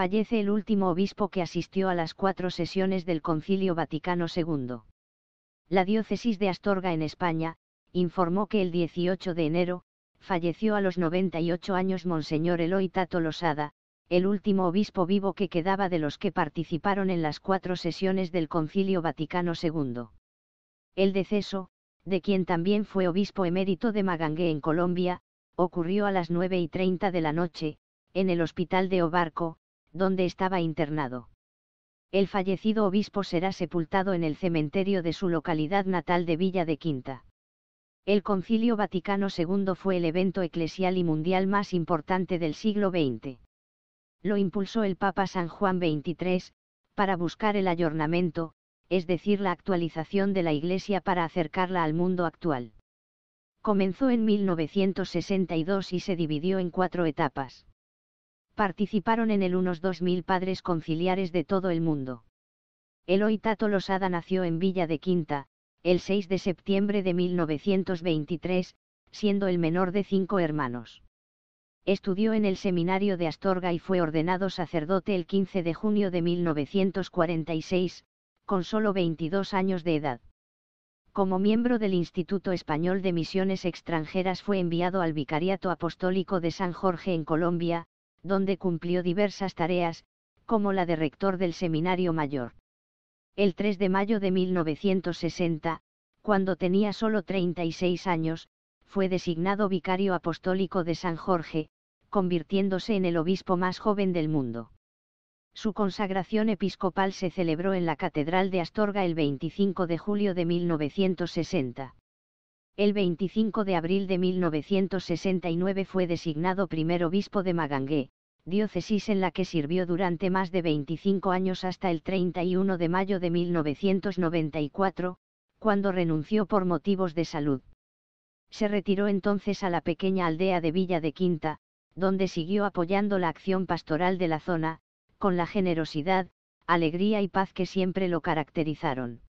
Fallece el último obispo que asistió a las cuatro sesiones del Concilio Vaticano II. La diócesis de Astorga en España, informó que el 18 de enero, falleció a los 98 años Monseñor Eloy Tato Losada, el último obispo vivo que quedaba de los que participaron en las cuatro sesiones del Concilio Vaticano II. El deceso, de quien también fue obispo emérito de Magangué en Colombia, ocurrió a las 9 y 30 de la noche, en el hospital de Obarco, donde estaba internado. El fallecido obispo será sepultado en el cementerio de su localidad natal de Villa de Quinta. El Concilio Vaticano II fue el evento eclesial y mundial más importante del siglo XX. Lo impulsó el Papa San Juan XXIII, para buscar el ayornamiento, es decir, la actualización de la Iglesia para acercarla al mundo actual. Comenzó en 1962 y se dividió en cuatro etapas. Participaron en él unos 2.000 padres conciliares de todo el mundo. Eloy Tato Losada nació en Villa de Quinta, el 6 de septiembre de 1923, siendo el menor de cinco hermanos. Estudió en el seminario de Astorga y fue ordenado sacerdote el 15 de junio de 1946, con solo 22 años de edad. Como miembro del Instituto Español de Misiones Extranjeras fue enviado al Vicariato Apostólico de San Jorge en Colombia, donde cumplió diversas tareas, como la de rector del Seminario Mayor. El 3 de mayo de 1960, cuando tenía solo 36 años, fue designado vicario apostólico de San Jorge, convirtiéndose en el obispo más joven del mundo. Su consagración episcopal se celebró en la Catedral de Astorga el 25 de julio de 1960. El 25 de abril de 1969 fue designado primer obispo de Magangué, diócesis en la que sirvió durante más de 25 años hasta el 31 de mayo de 1994, cuando renunció por motivos de salud. Se retiró entonces a la pequeña aldea de Villa de Quinta, donde siguió apoyando la acción pastoral de la zona, con la generosidad, alegría y paz que siempre lo caracterizaron.